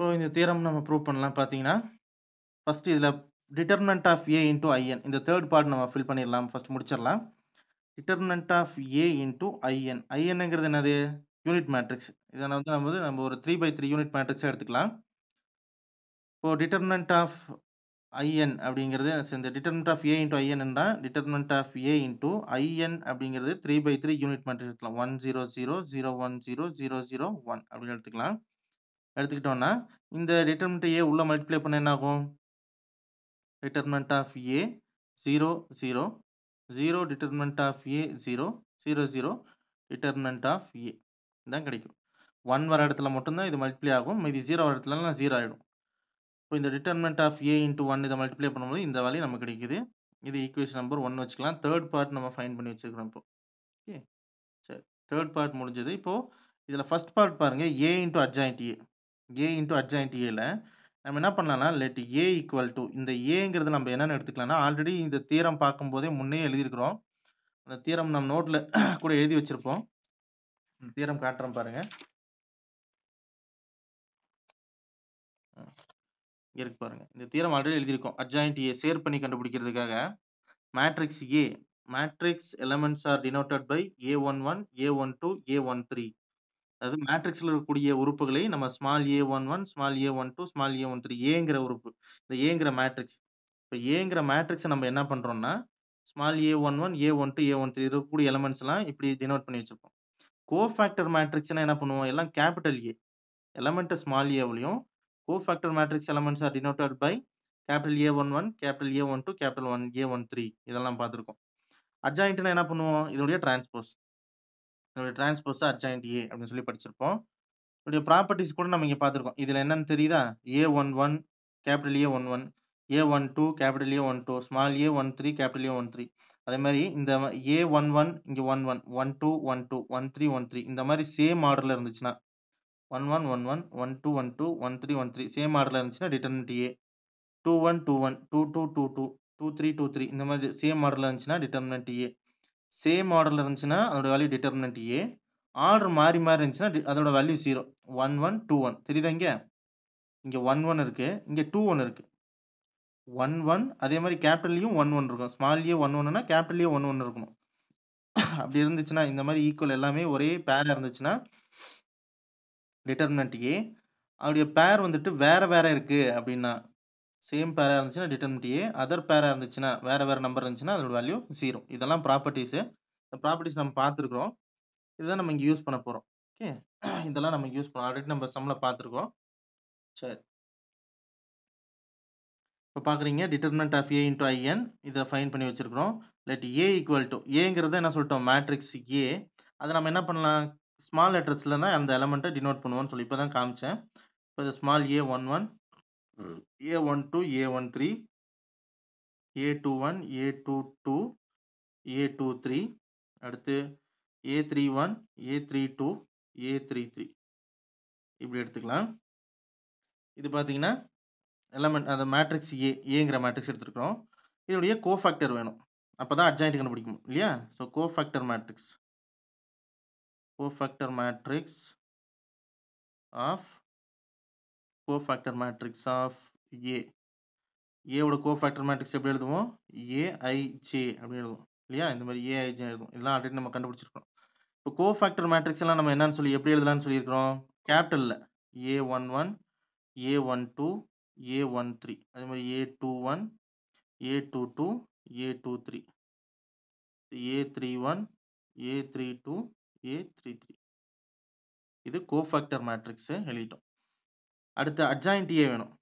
So இந்த தீரம் நம்ம ப்ரூவ் பண்ணலாம் பார்த்தீங்கன்னா ஃபஸ்ட்டு இதில் determinant of A into I N third part நம்ம ஃபில் பண்ணிடலாம் ஃபஸ்ட் முடிச்சிடலாம் determinant of A into I ஐஎன்ங்கிறது என்னது யூனிட் மேட்ரிக்ஸ் இதை வந்து நம்ம வந்து நம்ம ஒரு த்ரீ பை த்ரீ யூனிட் மேட்ரிக்ஸாக எடுத்துக்கலாம் இப்போ டிட்டர்மெண்ட் ஆஃப் ஐஎன் அப்படிங்கிறது இந்த determinant of A into I N determinant of A into I N அப்படிங்கிறது three by three unit matrix எடுத்துக்கலாம் one zero zero zero one zero zero zero one அப்படின்னு எடுத்துக்கலாம் எடுத்துக்கிட்டோன்னா இந்த டிட்டர்மெண்ட் ஏ உள்ள மல்டிப்ளை பண்ண என்ன ஆகும் determinant of A zero zero zero determinant of A zero zero zero determinant of A தான் கிடைக்கும் ஒன் வர இடத்துல மட்டும்தான் இது மல்டிப்ளை ஆகும் இது ஜீரோ வர இடத்துலலாம் ஜீரோ ஆகிடும் இப்போ இந்த determinant of A into one இதை மல்டிப்ளை பண்ணும்போது இந்த வேல்யூ நமக்கு கிடைக்குது இது ஈக்குவேஷன் நம்பர் ஒன் வச்சுக்கலாம் தேர்ட் பார்ட் நம்ம ஃபைன் பண்ணி வச்சுருக்கிறோம் இப்போ ஓகே சரி தேர்ட் பார்ட் முடிஞ்சது இப்போது இதில் ஃபஸ்ட் பார்ட் பாருங்கள் A into adjoint A A into adjoint ஏல நம்ம என்ன பண்ணலாம்னா லெட் ஏ ஈக்குவல் டு இந்த ஏங்கிறது நம்ம என்னென்னு எடுத்துக்கலாம்னா ஆல்ரெடி இந்த தீரம் பார்க்கும் போதே முன்னே எழுதியிருக்கிறோம் அந்த தீரம் நம்ம நோட்டில் கூட எழுதி வச்சிருப்போம் தீரம் காட்டுறோம் பாருங்க இருக்கு பாருங்க இந்த தீரம் ஆல்ரெடி எழுதியிருக்கோம் அட்ஜாயின்ட் ஏ சேர் பண்ணி கண்டுபிடிக்கிறதுக்காக matrix A matrix elements are denoted by A one one A one two A one three அதாவது மேட்ரிக்ஸ்ல இருக்கக்கூடிய உறுப்புகளை நம்ம ஸ்மால் ஏ ஒன் ஒன் ஸ்மால் ஏ ஒன் டூ ஸ்மால் ஏ ஒன் த்ரீ ஏங்கிற உறுப்பு இந்த ஏங்கிற மேட்ரிக்ஸ் இப்போ ஏங்கிற மேட்ரிக்ஸை நம்ம என்ன பண்ணுறோம்னா ஸ்மால் ஏ ஒன் ஒன் ஏ ஒன் டூ ஏ ஒன் த்ரீ இருக்கக்கூடிய எலமெண்ட்ஸ்லாம் இப்படி டினோட் பண்ணி வச்சுருப்போம் கோஃபேக்டர் மேட்ரிக்ஸ்னா என்ன பண்ணுவோம் எல்லாம் கேபிட்டல் ஏ எலமெண்ட்டு ஸ்மால் ஏவிலையும் cofactor matrix elements are denoted by capital A one one capital A one two capital one A one three இதெல்லாம் பார்த்துருக்கோம் அட்ஜாயின்ட்னா என்ன பண்ணுவோம் இதனுடைய டிரான்ஸ்போஸ் இதோட டிரான்ஸ்போஸ் அட்ஜாயின்ட் ஏ அப்படின்னு சொல்லி படிச்சிருப்போம் இதோடைய ப்ராப்பர்ட்டிஸ் கூட நம்ம இங்கே பார்த்துருக்கோம் இதில் என்னன்னு தெரியுதா A one one capital A one one A one two capital A one two small A one three capital A one three அதே மாதிரி இந்த ஏ ஒன் ஒன் இங்கே one one one two one two one three one three இந்த மாதிரி same ஆர்டரில் இருந்துச்சுன்னா one one one one one two one two one three one three same ஆர்டரில் இருந்துச்சுன்னா determinant A two one two one two two two two two three two three இந்த மாதிரி same ஆர்டரில் இருந்துச்சுன்னா டிட்டர்மினன்ட் ஏ சேம் ஆர்டரில் இருந்துச்சுன்னா அதோடய வேல்யூ டிட்டர்மினட் ஏ order மாறி மாறி இருந்துச்சுன்னா அதோட value zero one one two one தெரியுதா இங்கே இங்கே ஒன் ஒன் இருக்குது இங்கே டூ ஒன் இருக்குது ஒன் ஒன் அதே மாதிரி கேபிட்டல்லையும் ஒன் ஒன் இருக்கும் ஸ்மால்லையே ஒன் ஒன்றுனா கேபிட்டல்லையும் ஒன் ஒன்று இருக்கணும் அப்படி இருந்துச்சுன்னா இந்த மாதிரி ஈக்குவல் எல்லாமே ஒரே பேராக இருந்துச்சுன்னா டிட்டர்மினட் ஏ அவருடைய பேர் வந்துட்டு வேறு வேறு இருக்குது அப்படின்னா சேம் பேராக இருந்துச்சுன்னா டிட்டர்மினட் ஏ அதர் பேராக இருந்துச்சுன்னா வேறு வேறு நம்பர் இருந்துச்சுன்னா அதோட வேல்யூ ஜீரோ இதெல்லாம் ப்ராப்பர்ட்டிஸு இந்த ப்ராப்பர்ட்டிஸ் நம்ம பார்த்துருக்குறோம் இதுதான் நம்ம இங்கே யூஸ் பண்ண போகிறோம் ஓகே இதெல்லாம் நம்ம யூஸ் பண்ணோம் ஆல்ரெடி நம்ம சம்மில் பார்த்துருக்கோம் சரி இப்போ பார்க்குறீங்க determinant of A into I N find பண்ணி வச்சுருக்கிறோம் லெட் ஏ ஈக்குவல் டு ஏங்கிறத என்ன சொல்லிட்டோம் மேட்ரிக்ஸ் ஏ அதை நம்ம என்ன பண்ணலாம் ஸ்மால் லெட்டர்ஸில் தான் அந்த எலமெண்ட்டை டினோட் பண்ணுவோம்னு சொல்லி இப்போ தான் காமிச்சேன் இப்போ இது small A one one A one two A one three A two one A two two A two three அடுத்து ஏ த்ரீ ஒன் ஏ த்ரீ டூ ஏ த்ரீ த்ரீ இப்படி எடுத்துக்கலாம் இது பார்த்தீங்கன்னா எலமெண்ட் அந்த மேட்ரிக்ஸ் ஏ ஏங்கிற மேட்ரிக்ஸ் எடுத்துருக்கிறோம் இதனுடைய கோஃபேக்டர் வேணும் அப்போ தான் அட்ஜாயிண்ட் கண்டுபிடிக்க இல்லையா so cofactor matrix cofactor matrix of cofactor matrix of A ஏவோட கோஃபேக்டர் மேட்ரிக்ஸ் எப்படி எழுதுவோம் ஏஐஜே அப்படின்னு எழுதுவோம் இல்லையா இந்த மாதிரி ஏஐஜே எழுதுவோம் இதெல்லாம் ஆல்ரெடி நம்ம கண்டுபிடிச்சிருக்கோம் இப்போ கோஃபேக்டர் மேட்ரிக்ஸ் எல்லாம் நம்ம என்னன்னு சொல்லி எப்படி எழுதலாம்னு சொல்லியிருக்கிறோம் கேபிட்டலில் A one one A one two A one three அதே மாதிரி A two one A two two A two three A three one A three two A three three இது கோஃபேக்டர் மேட்ரிக்ஸை எழுதிட்டோம் அடுத்து அட்ஜாயின்ட் ஏ வேணும்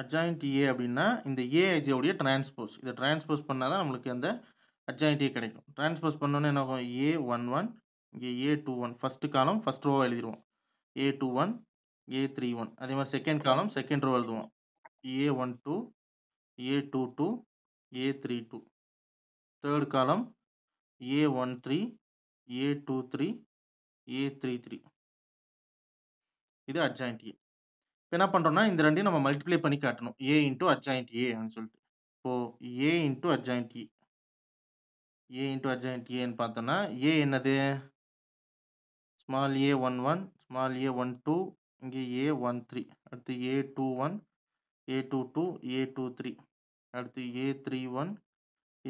அட்ஜாயின்ட் ஏ அப்படின்னா இந்த ஏஜோடைய டிரான்ஸ்போஸ் இதை டிரான்ஸ்போஸ் பண்ணால் தான் நம்மளுக்கு அந்த அட்ஜாயின்ட் ஏ கிடைக்கும் டிரான்ஸ்போஸ் பண்ணோன்னே என்ன ஆகும் ஏ ஒன் ஒன் இங்கே A two one first column first ரோவாக எழுதிடுவோம் A two one A three one அதே மாதிரி செகண்ட் காலம் செகண்ட் ரோ எழுதுவோம் A one two A two two A three two third column A one three A two three A three three இது adjoint A இப்போ என்ன பண்ணுறோம்னா இந்த ரெண்டையும் நம்ம மல்டிப்ளை பண்ணி காட்டணும் ஏ இன்ட்டு அட்ஜாயின்ட் ஏ அப்படின்னு சொல்லிட்டு இப்போ a into adjoint a a into adjoint ஏன்னு பார்த்தோம்னா ஏ என்னது ஸ்மால் ஏ ஒன் ஒன் ஸ்மால் ஏ ஒன் டூ இங்கே ஏ ஒன் த்ரீ அடுத்து a two one A two two A two three அடுத்து ஏ த்ரீ ஒன்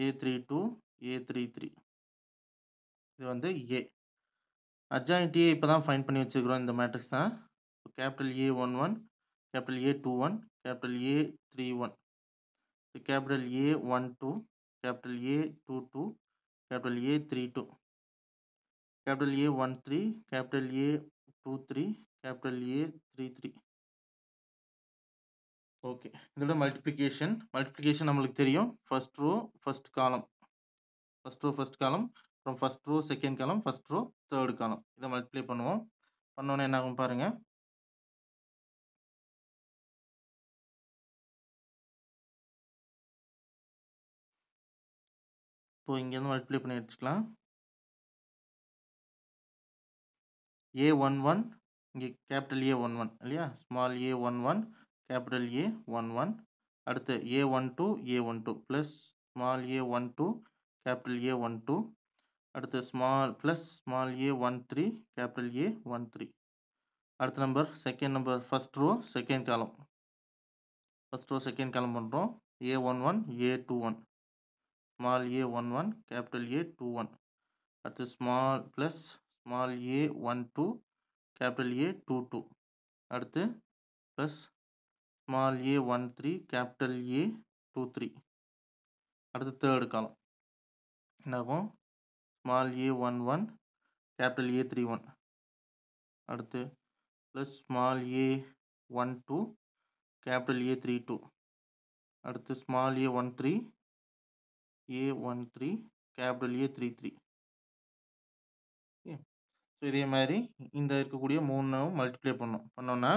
ஏ த்ரீ டூ ஏ three three இது வந்து ஏ adjoint A இப்போ தான் ஃபைன் பண்ணி வச்சுக்கிறோம் இந்த மேட்ரிக்ஸ் தான் capital A one one, capital A two one, capital A three one, the capital A one two, capital A two two, capital A three two, capital A one three, capital A two three, capital A three three. Okay இதோட multiplication multiplication நம்மளுக்கு தெரியும் first row first column first row first column அப்புறம் first row second column first row third column இதை multiply பண்ணுவோம் பண்ணோன்னே என்ன ஆகும் பாருங்கள் ஸோ இங்கேருந்து மல்டிப்ளை பண்ணி எடுத்துக்கலாம் ஏ ஒன் ஒன் இங்கே கேபிட்டல் ஏ ஒன் ஒன் இல்லையா small A one one capital A one one அடுத்து a one two A one two plus small A one two capital A one two அடுத்து small plus small A one three capital A one three அடுத்த number second number first row second column first row second column பண்ணுறோம் a one one A two one small a one capital a two one அடுத்து small plus small a one capital a two two அடுத்து plus small a one capital a two three அடுத்து third column என்னாகும் small A one one capital A three one அடுத்து plus small A one two capital A அடுத்து small A one A one three capital A three three so இதே மாதிரி இந்த இருக்கக்கூடிய மூணும் multiply பண்ணோம் பண்ணோன்னா